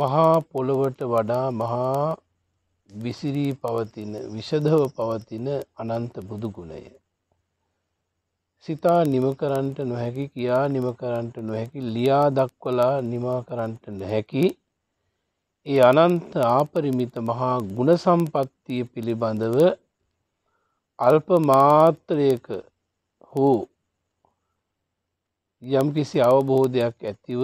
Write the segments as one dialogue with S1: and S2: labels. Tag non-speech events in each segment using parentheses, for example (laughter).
S1: මහා පොළොවට වඩා මහා විසිරී පවතින විෂදව පවතින අනන්ත බුදුගුණය. සිතා නිමකරන්ට නොහැකි කියා නිමකරන්ට නොහැකි ලියා දක්වලා නිමාකරන්ට නොහැකි ඒ අනන්ත ආපරිමිත මහා ගුණ සම්පත්තිය පිළිබඳව අල්ප මාත්‍රයක හෝ යම්කිසි අවබෝධයක් ඇතිව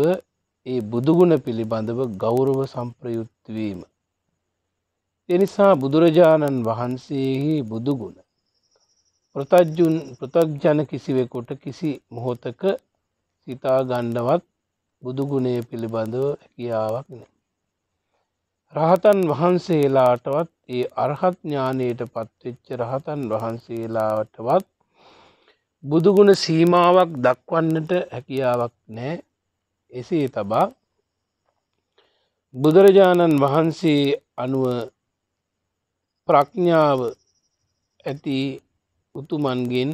S1: ඒ බුදුගුණ පිළිබඳව ගෞරව සම්ප්‍රයුත්වීම. එනිසා බුදුරජාණන් වහන්සේහි බුදුගුණ ප්‍රතජ්ජන කිසිවෙකොට කිසි මොහොතක සිතා ගණ්ඩවත් බුදුගුණය පිළිබඳව හැකියාවක් නෑ. රහතන් වහන්සේලාටවත් ඒ අරහත් ඥානයට පත්වෙච්ච රහතන් වහන්සේලාටවත් බුදුගුණ සීමාවක් දක්වන්නට හැකියාවක් නෑ එසේ තබා බුදුරජාණන් වහන්සේ අනුව ප්‍රඥාව ඇති උතුමන්ගෙන්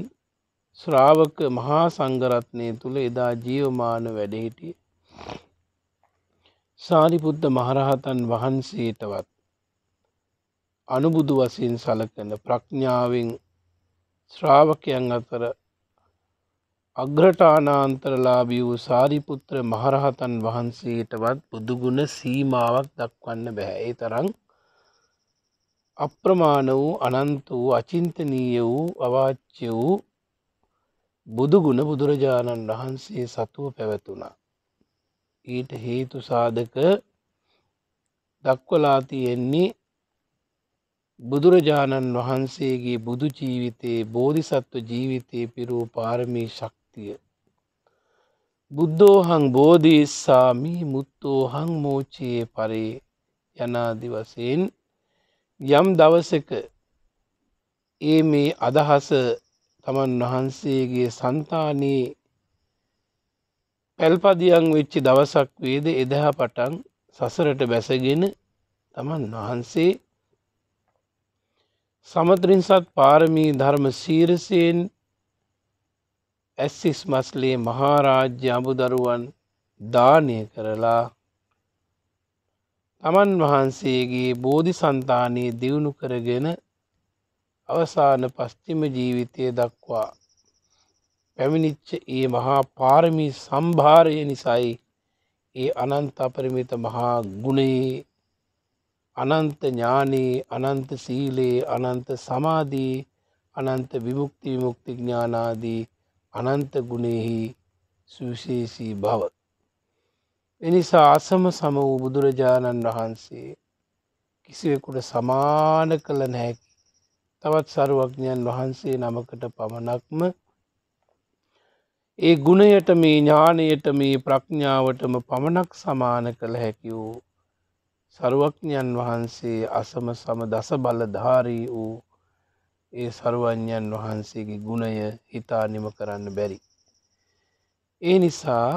S1: ශ්‍රාවක මහා සංගරත්නය තුළ එදා ජීවමාන වැඩහිටිය සාරිපුද්ධ මහරහතන් වහන්සේටවත් අනුබුදු වසින් සලකන ප්‍රඥාවෙන් ශ්‍රාවකයන් අතර අග්‍රටානාන්තරලාභී වූ සාරිපුත්‍ර මහරහතන් වහන්සේටවත් බුදුගුණ සීමාවක් දක්වන්න බැහැ ඒ තරං අප්‍රමාණ වූ අනන්ත වූ අචින්තනීය වූ අවාච්‍ය වූ බුදුගුණ බුදුරජාණන් වහන්සේ සතුව පැවැතුණා. ඊට හේතු සාධක දක්වලා තියෙන්නේ බුදුරජාණන් වහන්සේගේ බුදු ජීවිතයේ බෝධිසත්ව ජීවිතයේ පිරූ පාරමී ශක් ශක්තිය. බුද්ධෝහං බෝධිස්සාමි මුත්තෝහං මෝචයේ පරේ යනාදිවසයෙන් යම් දවසක ඒ මේ අදහස තමන් වහන්සේගේ සන්තානයේ පැල්පදියන් වෙච්චි දවසක් වේද එදහා පටන් සසරට බැසගෙන තමන් වහන්සේ සමත්‍රින්සත් පාරමී ධර්ම සීරසයෙන් ඇස්සිස් මස්ලේ මහාරාජ්‍ය අමුදරුවන් දානය කරලා තමන් වහන්සේගේ බෝධි සන්තානයේ දියුණු කරගෙන අවසාන පස්තිම ජීවිතය දක්වා පැමිණිච්ච ඒ මහා පාරමී සම්භාරය නිසයි ඒ අනන්ත අපරිමිත මහා ගුණයේ අනන්ත ඥානයේ අනන්ත සීලයේ අනන්ත සමාධී අනන්ත විමුක්ති විමුක්ති ඥානාදී අනන්ත ගුණෙහි සුවිශේෂී බව. එනිසා අසම සම වූ බුදුරජාණන් වහන්සේ කිසිවෙකුට සමාන කළ නැහැකි තවත් සරුවඥන් වහන්සේ නමකට පමණක්ම ඒ ගුණයට මේ ඥානයට මේ ප්‍රඥාවටම පමණක් සමාන කළ හැකි වූ සරුවඥන් වහන්සේ අසම සම දස බලධාරී වූ ඒ සරුවඥන් වහන්සේගේ ගුණය හිතා නිම කරන්න බැරි. ඒ නිසා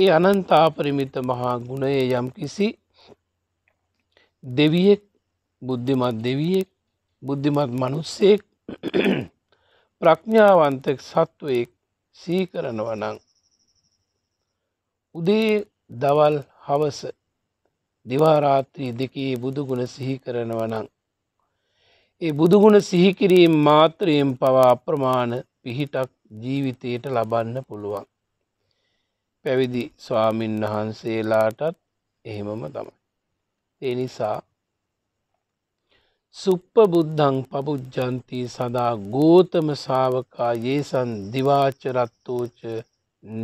S1: ඒ අනන්තාපරිමිත මහා ගුණයේ යම් කිසි දෙවියෙක් බුද්ධිමත් දෙවියෙක් බුද්ධිමත් මනුස්සෙක් ප්‍රඥාවන්තෙක් සත්වයෙක් සීකරනවනං. උදේ දවල් හවස දිවාරාත්‍රී දෙකේ බුදුගුණ සිහි කරනවනං ඒ බුදුගුණ සිහිකිරීම් මාත්‍රයෙන් පවා අප්‍රමාණ පිහිටක් ජීවිතයට ලබන්න පුළුවන්. පැවිදි ස්වාමින් වහන්සේලාටත් එහෙමම තමයි. එනිසා සුප්ප බුද්ධං පපුද්ජන්ති සදා ගෝතම සාවකා ඒසන් දිවාචරත්තෝච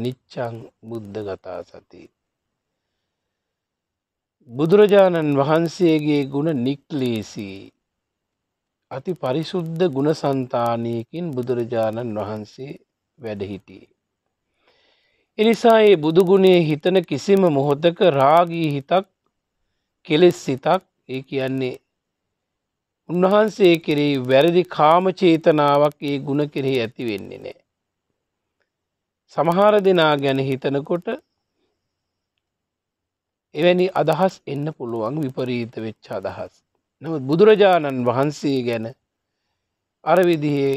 S1: නිච්චං බුද්ධගතා සතිී. බුදුරජාණන් වහන්සේගේ ගුණ නික්ලේසිී අති පරිසුද්ධ ගුණ සන්තානයකින් බුදුරජාණන් වහන්සේ වැඩහිටියේ. එනිසා ඒ බුදුගුණේ හිතන කිසිම මොහොතක රාගී හිතක් කෙලෙස් සිතක් ඒ කියන්නේ උන්වහන්සේ කෙරෙහි වැරදි කාමචේතනාවක් ඒ ගුණ කෙරෙහි ඇති වෙන්නේ නෑ. සමහර දෙනා ගැන හිතනකොට එවැනි අදහස් එන්න පුළුවන් විපරීත වෙච්ච අදහස්. නමුත් බුදුරජාණන් වහන්සේ ගැන අරවිදිහේ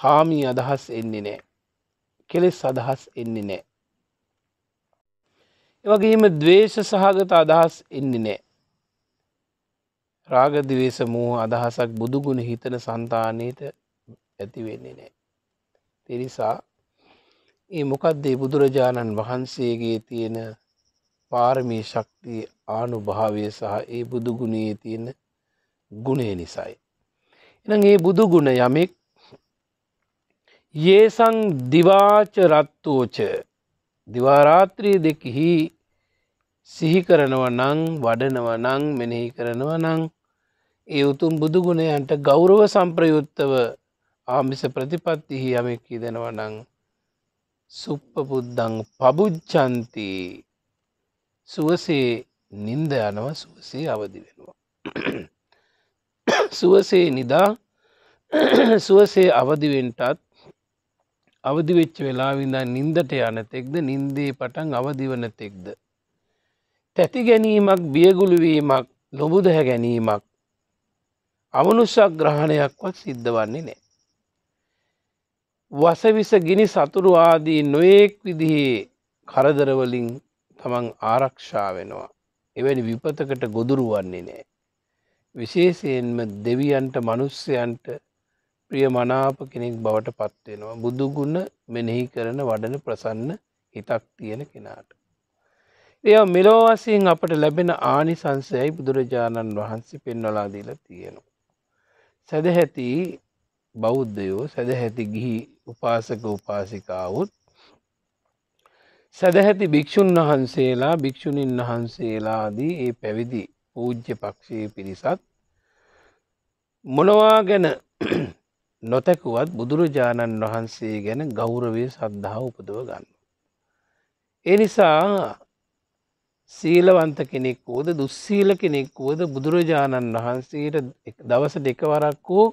S1: කාමී අදහස් එන්නේ නෑ. කෙලෙස් අදහස් එන්නේ නෑ. එවගේම දවේශ සහගත අදහස් එන්නේ නෑ. රාගදිවේශ මූහ අදහසක් බුදුගුණ හිතන සන්තානයට ඇතිවෙන්නේ නෑ. තිරිසා ඒ මොකක්දේ බුදුරජාණන් වහන්සේගේ තියෙන පාරමී ශක්තිය ආනුභාවය සහ ඒ බුදුගුණයේ තියෙන ගුණේ නිසයි. එන ඒ බුදු ගුණ යමෙක් ඒසං දිවාච රත්තෝච දිවාරාත්‍රී දෙකෙහි සිහි කරනව නං වඩනව නං මෙනෙහි කරනව නං ඒ උතුම් බුදුගුණයන්ට ගෞරව සම්ප්‍රයුත්තව ආමිස ප්‍රතිපත්තිහි යමෙක්කි දෙනව නං සුප්පපුද්දං පබුච්චන්ති සුවසේ නින්ද යනව සුවසේ අවදි වෙනවා. සුවසේ නිදා සුවසේ අවදිවෙන්ටත් අවදිවෙච්ච වෙලාවිඳ නින්දට යනතෙක්ද නින්දේ පටන් අවදිවනතෙක්ද. තැති ගැනීමක් බියගුළුවීමක් ලොබුදැහැ ගැනීමක් අමනුෂ්‍යක් ග්‍රහණයක්වත් සිද්ධ වන්නේ නෑ. වසවිස ගිනි සතුරු ආදී නොයෙක් විදිහේ කරදරවලින් තමන් ආරක්ෂා වෙනවා. එවැනි විපතකට ගොදුරු වන්නේ නෑ. විශේෂයෙන්ම දෙවියන්ට මනුස්සයන්ට ප්‍රිය මනාප කෙනෙක් බවට පත්වෙනවා. බුදුගුණ මෙනෙහි කරන වඩන ප්‍රසන්න හිතක් තියෙන කෙනාට. එය මෙලෝවසියෙන් අපට ලැබෙන ආනිසංසයයි බුදුරජාණන් වහන්සේ පෙන්වලා දීලා තියෙනවා. සැදහැති බෞද්ධයෝ සැදහැති ගිහි උපාසක උපාසිකාවුත් සැදැහැති භික්‍ෂූන් වහන්සේලා භික්‍ෂුණීන් වහන්සේලාදී ඒ පැවිදි පූජ්‍ය පක්ෂයේ පිරිසත් මොනවා ගැන (clears throat) නොතැකුවත් බුදුරජාණන් වහන්සේ ගැන ගෞරවය සද්ධහා උපදව ගන්න. එනිසා සීලවන්ත කෙනෙක් වෝද දුස්සීල කෙනෙක් වෝද බුදුරජාණන් වහන්සේට දවස දෙකවරක් වෝ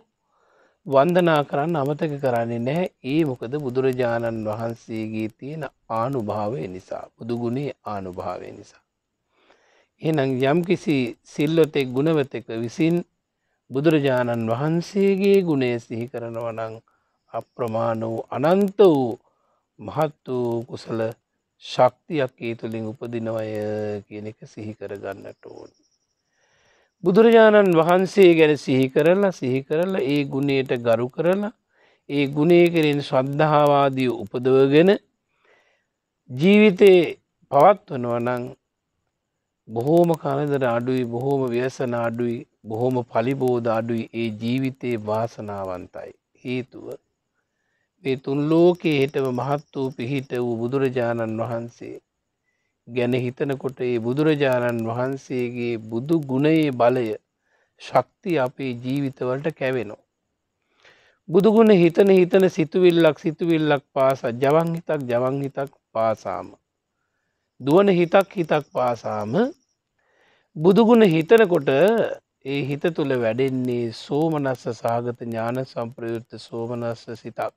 S1: වන්දනා කරන්න අමතක කරන්නේ නැහැ ඒ මොකද බුදුරජාණන් වහන්සේගේ තියෙන ආනුභාවය නිසා බුදුගුණේ ආනුභාවය නිසා. එනම් යම් කිසි සිල්ලොතෙක් ගුණවතෙක විසින් බුදුරජාණන් වහන්සේගේ ගුණේ සිහි කරනවනං අප්‍රමාණ වූ අනන්ත වූ මහත් වූ කුසල ශක්තියක් ඒ තුළින් උපදිනවය කියන එක සිහි කරගන්නට ඕන්. බුදුරජාණන් වහන්සේ ගැන සිහි කරලා සිහි කරලා ඒ ගුණයට ගරු කරලා ඒ ගුණේ කරෙන් ශ්‍රද්ධහාවාදී උපදවගෙන ජීවිතයේ පවත්වනවනං බොහෝම කලදර අඩුයි බොහෝම ව්‍යසන අඩුයි බොහොම පලිබෝධ අඩුයි ඒ ජීවිතයේ වාසනාවන්තයි. හේතුව මේ තුන් ලෝකයේ හිටම මහත් වූ පිහිට වූ බුදුරජාණන් වහන්සේ ගැන හිතනකොට ඒ බුදුරජාණන් වහන්සේගේ බුදු ගුණයේ බලය ශක්ති අපේ ජීවිතවලට කැවෙනවා. බුදුගුණ හිතන හිතන සිතුවිල්ලක් සිතුවිල්ලක් පාස ජවන් හිතක් ජවන් හිතක් පාසාම. දුවන හිතක් හිතක් පාසාම බුදුගුණ හිතනකොට ඒ හිත තුළ වැඩෙන්නේ සෝමනස්ස සාගත ඥාන සම්ප්‍රයුත්ත සෝමනස්ස සිතක්.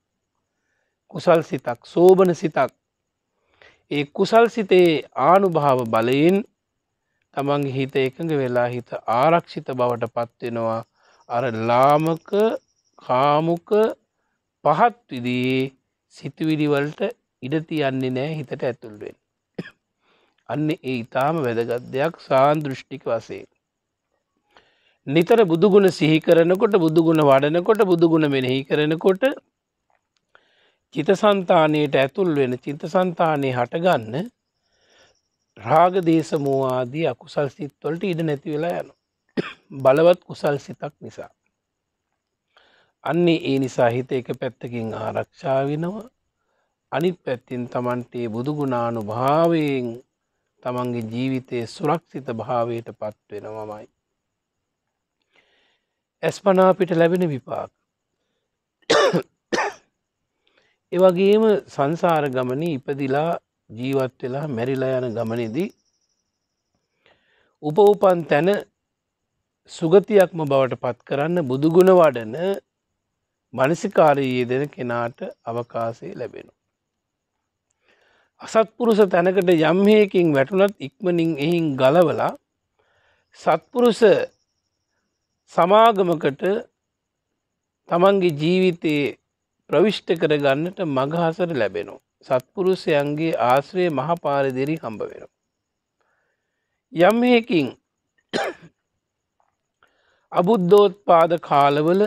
S1: කුසල් සිතක් සෝභන සිතක්. ඒ කුසල් සිතේ ආනුභාව බලයෙන් තමන්ගේ හිත එකඟ වෙලා හිත ආරක්ෂිත බවට පත්වෙනවා අර ලාමක කාමුක පහත් විදියේ සිතුවිලිවලට ඉඩතියන්නේ නෑ හිතට ඇතුල්වෙන්. අන්න ඒ ඉතාම වැදගත් දෙයක් සාන්දෘෂ්ටික වසේ. නිතර බුදුගුණ සිහිකරනකොට බුදුගුණ වඩනකොට බුදුගුණ මෙනෙහි කරනකොට චිතසන්තානයට ඇතුල් වෙන චිතසන්තානය හටගන්න රාගදේශමූවාදී අකුසල් සිත්වලට ඉඩ නැතිවෙලා යනු. (coughs) බලවත් කුසල් සිතක් නිසා. අන්නේ ඒ නිසා හිත එක පැත්තකින් ආරක්ෂා වෙනවා අනිත් පැත්තින් තමන්ටේ බුදුගුණානු භාවයෙන් තමන්ගේ ජීවිතයේ සුරක්ෂිත භාවයට පත්වෙනවමයි. ඇස්පනා අපිට ලැබෙන විපාක එවගේම සංසාර ගමන ඉපදිලා ජීවත් වෙලා මැරිලා යන ගමනේදී උපඋපන් තැන සුගතියක්ම බවට පත් කරන්න බුදුගුණ වඩන මනසිකාරයේ දෙන කෙනාට අවකාසේ ලැබෙනු. අසත්පුරුස තැනකට යම්හයකින් වැටුනත් ඉක්මනින් එහින් ගලවලා සත්පුරුස සමාගමකට තමන්ගේ ජීවිතයේ ප්‍රවිෂ්ට කරගන්නට මගහසර ලැබෙනු. සත්පුරුෂයන්ගේ ආශ්‍රයේ මහපාරදිරි හම්බ වෙන. යම් හකින් අබුද්ධෝත්පාද කාලවල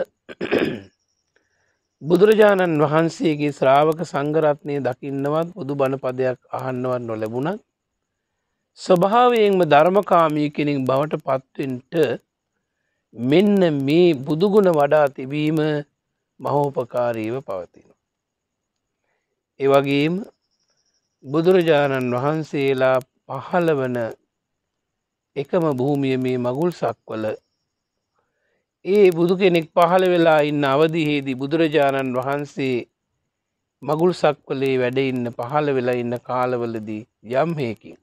S1: බුදුරජාණන් වහන්සේගේ ශ්‍රාවක සංගරත්නය දකින්නවත් බුදු බණපදයක් අහන්නවත් නොලැබුණත් ස්වභාවයෙන්ම ධර්මකාමී කෙනෙක් බවට පත්වෙන්ට මෙන්න මේ බුදුගුණ වඩා තිබීම මහෝපකාරීව පවතින. එවගේම බුදුරජාණන් වහන්සේලා පහළවන එකම භූමිය මේ මගුල් සක්වල ඒ බුදු කෙනෙක් පහළ වෙලා ඉන්න අවදිහේදී බුදුරජාණන් වහන්සේ මගුල් සක්වලේ වැඩඉන්න පහළ වෙලා ඉන්න කාලවලදී යම් හේකින්.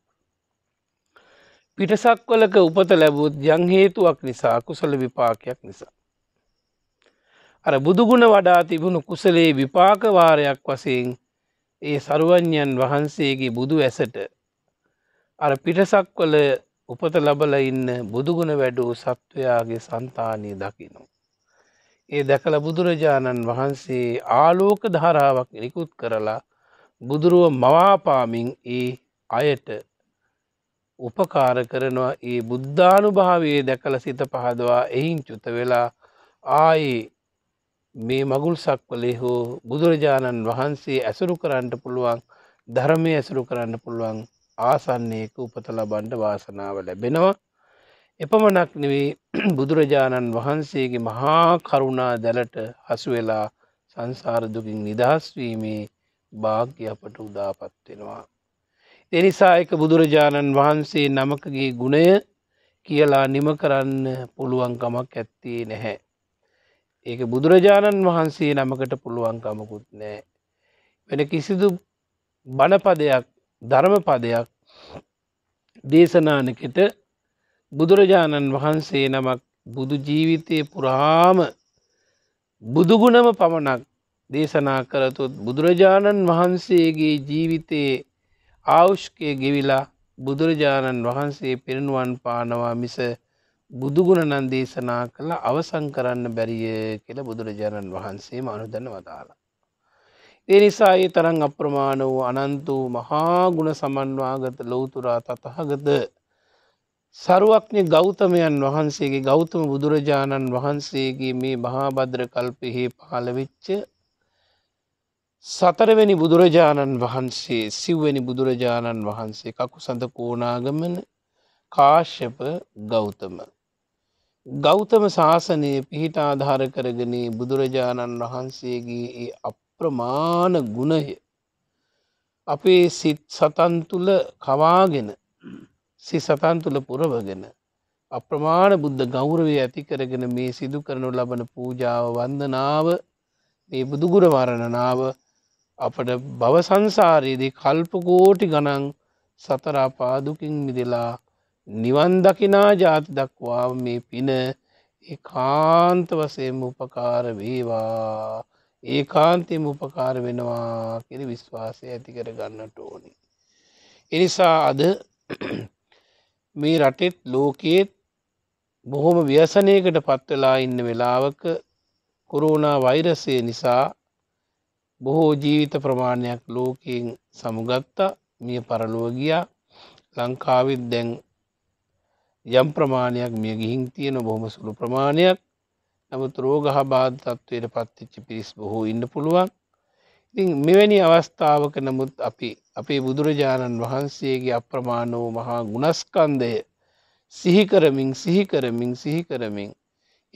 S1: පිටසක්වලක උපත ලැබූත් යං හේතුවක් නිසා කුසල විපාකයක් නිසා. අර බුදුගුණ වඩා තිබුණු කුසලේ විපාකවාරයක් වසයෙන් ඒ සරුවඥන් වහන්සේගේ බුදු ඇසට අර පිටසක්වල උපත ලබල ඉන්න බුදුගුණ වැඩූ සත්වයාගේ සන්තානය දකිනු. ඒ දැකළ බුදුරජාණන් වහන්සේ ආලෝක ධාරාවක් නිකුත් කරලා බුදුරුව මවාපාමින් ඒ අයට උපකාර කරනවා ඒ බුද්ධානුභාවයේ දැකල සිත පහදවා එහින් චුත වෙලා ආයේ මේ මගුල් සක්වලේ හෝ බුදුරජාණන් වහන්සේ ඇසුරු කරන්නට පුළුවන් ධර්මය ඇසුරු කරන්න පුළුවන් ආසන්නේක උපත ලබන්ඩ වාසනාව ලැබෙනවා එපමණක් නෙවේ (clears throat) බුදුරජාණන් වහන්සේගේ මහා කරුණා දැලට හසු වෙලා සංසාරදුකින් නිදහස්වීමේ භාග්‍ය අපට උදාපත්වෙනවා එනිසා එක බුදුරජාණන් වහන්සේ නමකගේ ගුණය කියලා නිම කරන්න පුළුවන්කමක් ඇත්තේ නැහැ. ඒක බුදුරජාණන් වහන්සේ නමකට පුළුවන්කමකුත් නෑ. වෙන කිසිදු බණපදයක් ධර්මපදයක් දේශනානකට බුදුරජාණන් වහන්සේ නමක් බුදු ජීවිතය පුරාම බුදුගුණම පමණක් දේශනා කරතුත් බුදුරජාණන් වහන්සේගේ ජීවිතයේ ආවුෂ්කය ගෙවිලා බුදුරජාණන් වහන්සේ පිරිනුවන් පානවා මිස බුදුගුණනන් දේශනා කළ අවසං කරන්න බැරිය කියල බුදුරජාණන් වහන්සේ මනුදන්න වදාලා. ඒ නිසා ඒ තරන් අප්‍රමාණ වූ අනන්තු මහාගුණ සමන්වාගත ලොවතුරා තතහගත සරුවක්ඥ ගෞතමයන් වහන්සේගේ ගෞතම බුදුරජාණන් වහන්සේගේ මේ මහාබද්‍ර කල්පෙහි පහළවෙච්ච සතරවැනි බුදුරජාණන් වහන්සේ සිව්වැනි බුදුරජාණන් වහන්සේ කකු සඳ කෝනාගමන කාශ්‍යප ගෞතම. ගෞතම ශාසනය පිහිට ආධාර කරගෙන බුදුරජාණන් වහන්සේගේ ඒ අප්‍රමාණ ගුණය අපේ සිත් සතන් තුළ කවාගෙන සි සතන් තුළ පුරවගෙන අප්‍රමාණ බුද්ධ ගෞරවය ඇති කරගෙන මේ සිදු කරනු ලබන පූජාව වන්දනාව මේ බුදුගුර වරණනාව අපට භව සංසාරයේදී කල්පකෝටි ගනන් සතරාපාදුකින් මිදලා නිවන්දකිනා ජාති දක්වා මේ පින කාන්ත වසයම උපකාර වේවා ඒ කාන්තයම උපකාර වෙනවා කිරි විශ්වාසය ඇතිකර ගන්නට ඕනි. එනිසා අද (clears throat) මේ රටෙත් ලෝකයේත් බොහොම ව්‍යසනයකට පත්වලා ඉන්න වෙලාවක කොරුණා වෛරසය නිසා බොහෝ ජීවිත ප්‍රමාණයක් ලෝකයෙන් සමුගත්තා මිය පරලුවගියා ලංකාවිත් දැන් යම් ප්‍රමාණයක් මිය ගිහින් තියෙන බොහොම සුළු ප්‍රමාණයක් නමුත් රෝග හබාද තත්වයට පත්තිච්චි පිරිස් බොහෝ ඉන්න පුළුවන් ඉතින් මෙවැනි අවස්ථාවක නමුත් අපි අපේ බුදුරජාණන් වහන්සේගේ අප්‍රමාණෝ මහා ගුණස්කන්දය සිහිකරමින් සිහිකරමින් සිහිකරමින්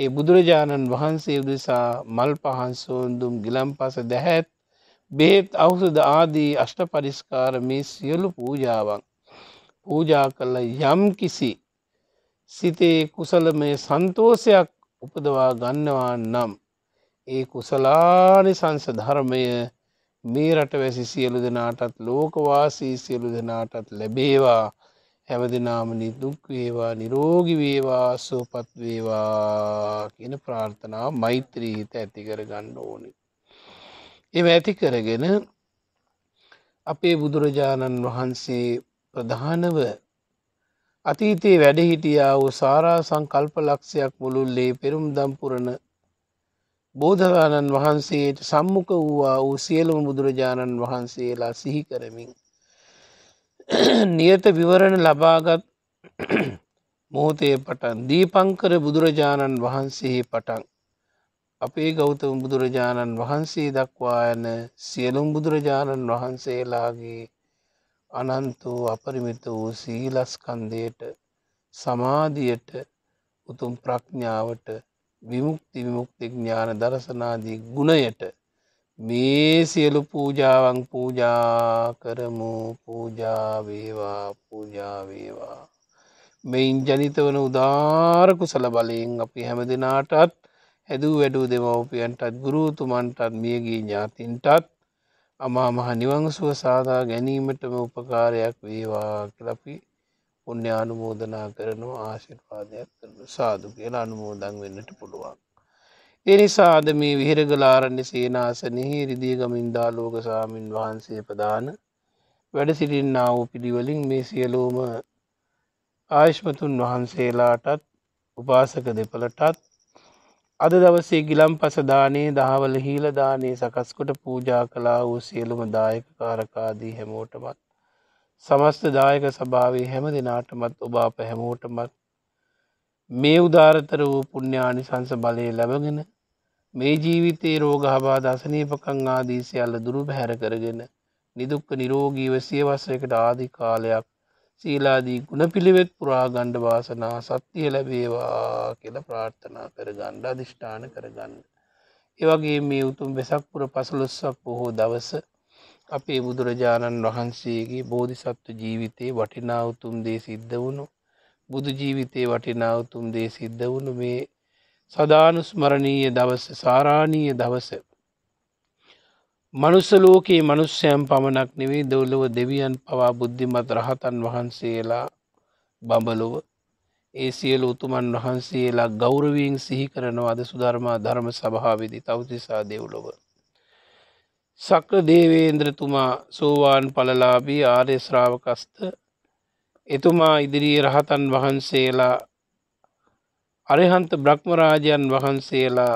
S1: ඒ බුදුරජාණන් වහන්සේ දෙසා මල් පහන්සෝන්දුම් ගිලම් පස දැහැත් බේත් අවුසුද ආදී අෂ්ට පරිස්කාර මේ සියලු පූජාවන් පූජා කළ යම් කිසි සිතේ කුසලමය සන්තෝෂයක් උපදවා ගන්නවා නම් ඒ කුසලානි සංස ධර්මය මේ රටවැසි සියලු දෙනාටත් ලෝකවාසී සියලු දෙනාටත් ලැබේවා හැම දෙනාම නිදුක් වේවා නිරෝගි වේවා සුවපත් වේවා කියන ප්‍රාර්ථනා මෛත්‍රී හිත ඇති කර ගන්න ඕනේ එම ඇති කරගෙන අපේ බුදුරජාණන් වහන්සේ ප්‍රධානව අතීතයේ වැඩහිටියා වූ සාරා සංකල්ප ලක්ෂයක් මුළුල්ලේ පෙරුම් දම්පුරණ බෝධගාණන් වහන්සේට සම්මුඛ වූවා වූ සියලුම බුදුරජාණන් වහන්සේලා සිහි කරමින්. (clears throat) නියත විවරණ ලබාගත් (clears throat) මොහොතේ පටන් දීපංකර බුදුරජාණන් වහන්සේ පටන් අපේ ගෞතම බුදුරජාණන් වහන්සේ දක්වා යන සියලුම් බුදුරජාණන් වහන්සේලාගේ අනන්ත වූ අපරිමිත වූ සීලස්කන්දයට සමාධියට උතුම් ප්‍රඥාවට විමුක්ති විමුක්ති ඥාන දරසනාදී ගුණයට මේ සියලු පූජාවන් පූජා කරමු පූජාවේවා පූජාවේවා මෙයින් ජනිත වන උදාරකුසල බලයෙන් අපි හැම දෙනාටත් හැදූ වැඩූ දෙමවපියන්ටත් ගුරුතුමන්ටත් මියගේ ඥාතින්ටත් අමා මහ නිවංසුව සාදා ගැනීමටම උපකාරයක් වේවා කලපි පුුණ්‍ය අනුමෝදනා කරනවා ආශිර්වාදයක් කරන සාදු කියලා අනුමෝදන් වෙන්නට පුළුවන්. එනිසා අද මේ විහිරගලාරණ්‍ය සේනාසනෙහි රිදිය ගමින්දා ලෝක සාමීන් වහන්සේ ප්‍රධාන වැඩ සිටින්නාව පිළිවලින් මේ සියලෝම ආයශ්මතුන් වහන්සේලාටත් උපාසක දෙපළටත් අද දවසේ ගිලම් පස දානේ දහවල හීල දානේ සකස්කොට පූජා කලා වූ සියලුම දායක කාරකාදී හැමෝටමත් සමස්ත දායක සභාවේ හැම දෙනාටමත් ඔබා පැහැමෝටමත් මේ උදාරතර වූ පුුණ්‍යානි සංස බලය ලැබගෙන මේ ජීවිතයේ රෝග හබා දසනීපකං ආදී සියල්ල දුරු බැහැර කරගෙන නිදුක්ක නිරෝගීව සියවස්සයකට ආදි කාලයක් සීලාදී ගුණපිළිවෙත් පුරාගණ්ඩ වාසනා සත්‍යය ලැබේවා කියල ප්‍රාර්ථනා කරගණ්ඩ අධිෂ්ඨාන කරගන්න. ඒවගේ මේ උතුම් වෙසක්පුර පසලොස්සක් පොහෝ දවස අපේ බුදුරජාණන් වහන්සේගේ බෝධිසත්ව ජීවිතයේ වටිනාවතුම් දේ සිද්ධ වුණු බුදු ජීවිතයේ වටිනාවතුම් දේ සිද්ධ වුණු මේ සදානුස්මරණීය දවස සාරාණීය දවස මනුස්ස ලෝකයේ මනුස්්‍යයම් පමණක් නෙවෙයි දවලව දෙවියන් පවා බුද්ධිමත් රහතන් වහන්සේලා බඹලොව ඒ සියල උතුමන් වහන්සේලා ගෞරවීෙන් සිහි කරනවා අද සුධර්මා ධර්ම සභාවිදි තවතිසා දෙව්ලොව. සක්‍ර දේවේන්ද්‍රතුමා සෝවාන් පලලාබී ආර්ය ශ්‍රාවකස්ත එතුමා ඉදිරියේ රහතන් වහන්සේලා අරහන්ත බ්‍රහ්මරාජයන් වහන්සේලා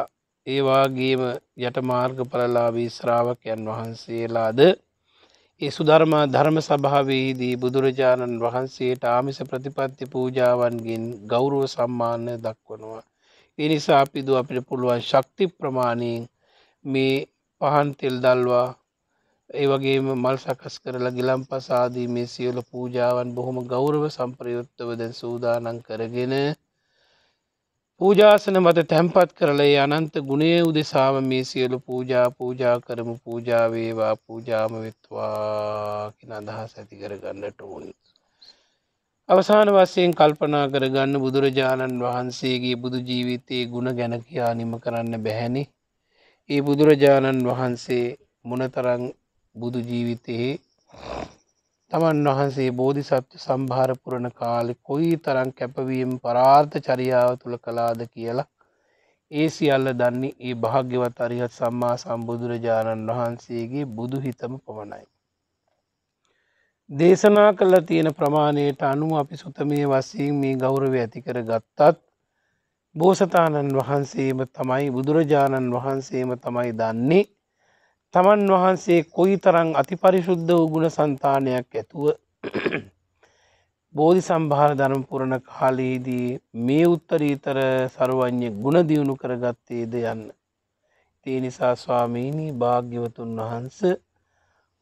S1: ඒවාගේම යට මාර්ග පලලාවී ශ්‍රාවකයන් වහන්සේලාද ඒ සුධර්මා ධර්ම සභාවේදී බුදුරජාණන් වහන්සේට ආමිස ප්‍රතිපත්ති පූජාවන්ගෙන් ගෞරුව සම්මාන දක්වනවා. එනිසා අපිද අපිට පුළුවන් ශක්ති ප්‍රමාණයෙන් මේ පහන් තෙල් දල්වා ඒවගේ මල් සකස් කරලා ගිලම් පසාදී මේ සියලු පූජාවන් බොහොම ගෞරව සම්ප්‍රයුත්තව දැන් සූදානන් කරගෙන පූජාසන මත තැන්පත් කරලේ අනන්ත ගුණය උදෙසාම මේ සියලු පූජා පූජා කරමු පූජාවේවා පූජාම වෙත්වා කියෙන අදහස් ඇති කරගන්නට ඕනි. අවසාන වස්සයෙන් කල්පනා කරගන්න බුදුරජාණන් වහන්සේගේ බුදු ජීවිතයේ ගුණ ගැන කියා නිම කරන්න බැහැනි. ඒ බුදුරජාණන් වහන්සේ මොනතරං බුදු ජීවිතයේ තමන් වහන්සේ බෝධිසත්ව සම්භාරපුරණ කාලෙ කොයි තරං කැපවීම් පරාර්ථ චරියාව තුළ කලාද කියලා ඒ සියල්ල දන්නේ ඒ භාග්‍යවත් අරිහත් සම්මා සම්බුදුරජාණන් වහන්සේගේ බුදු හිතම පමණයි. දේශනා කළ තියෙන ප්‍රමාණයට අනුව අපි සුතමය වසයෙන් මේ ගෞරව ඇතිකර ගත්තත් බෝසතාණන් වහන්සේම තමයි බුදුරජාණන් වහන්සේම තමයි දන්නේ තමන් වහන්සේ කොයි තරං අතිපරිශුද්ධ වූ ගුණ සන්තානයක් ඇතුව (clears throat) බෝධි සම්භාර ධර්ම පුරණ කාලයේදී මේ උත්තරීතර සරුවඥ ගුණ දියුණු කරගත්තේද යන්න. ඒ නිසා ස්වාමීනී භාග්‍යවතුන් වහන්ස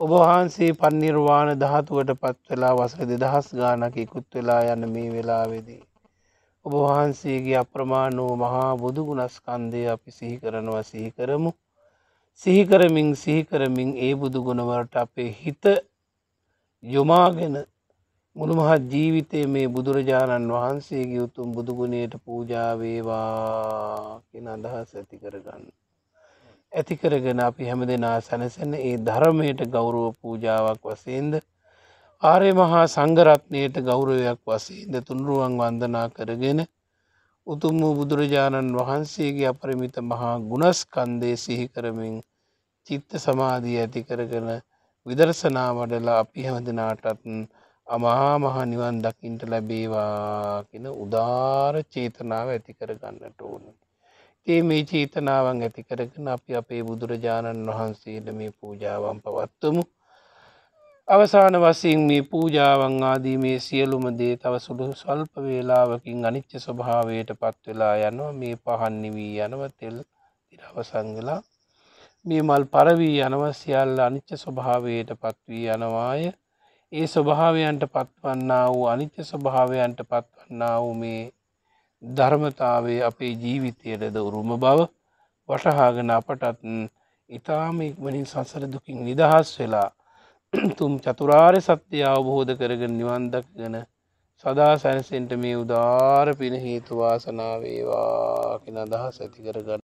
S1: ඔබ වහන්සේ පන්නිර්වාණ ධාතුවට පත් වෙලා වසර දෙදහස් ගානක ඉකුත් වෙලා යන මේ වෙලාවෙදී. ඔබ වහන්සේගේ අප්‍රමාණෝ මහා බුදු ගුණස්කන්දය අපි සිහි කරනවා සිහි කරමු. සිහිකරමින් සිහිකරමින් ඒ බුදුගුණවලට අපේ හිත යොමාගෙන මුළුමහත් ජීවිතයේ මේ බුදුරජාණන් වහන්සේගේ උතුම් බුදුගුණයට පූජාවේවා කියෙන අදහස් ඇති කරගන්න. ඇතිකරගෙන අපි හැම දෙනා සැනසැන ඒ ධර්මයට ගෞරුව පූජාවක් වසේන්ද ආරය මහා සංගරත්නයට ගෞරවයක් වසේද තුන්රුවන් වන්දනා කරගෙන උතුම් වූ බුදුරජාණන් වහන්සේගේ අපරිමිත මහා ගුණස්කන්දේ සිහිකරමින් චිත්ත සමාධී ඇති කරගෙන විදර්ශනා වඩලා අපි හැමදිනාටත් අමාමහ නිවන් දකිින්ට ලැබේවා කියෙන උදාර චේතනාව ඇති කරගන්නට ඕන. ඒ මේ චේතනාවන් ඇති කරගෙන අපි අපේ බුදුරජාණන් වහන්සේට මේ පූජාවන් පවත්වමු අවසාන වසින් මේ පූජාවන් ආදී මේ සියලුම දේ තව සුළු සල්ප වේලාවකින් අනිච්ච ස්වභාවයට පත් වෙලා යනවා මේ පහන් නිවී යනවා තෙල් ඉරවසන් වෙලා මේ මල් පරවී යනවා සියල්ල අනිච්ච ස්වභාවයට පත්වී යනවාය ඒ ස්වභාවයන්ට පත්වන්නා වූ අනිච්ච ස්වභාවයන්ට පත්වන්නා වූ මේ ධර්මතාවේ අපේ ජීවිතයටද උරුම බව වටහාගෙන අපටත් ඉතාම ඉක්මනින් සසර දුකින් නිදහස් වෙලා (clears throat) තුම් චතුරාර් සත්‍යය අවබෝධ කරගෙන නිවන්දක් ගැන සදා සැනසෙන්ට මේ උදාර පින හේතුවාසනාවේවා කෙන අදහස් ඇති කරගන්න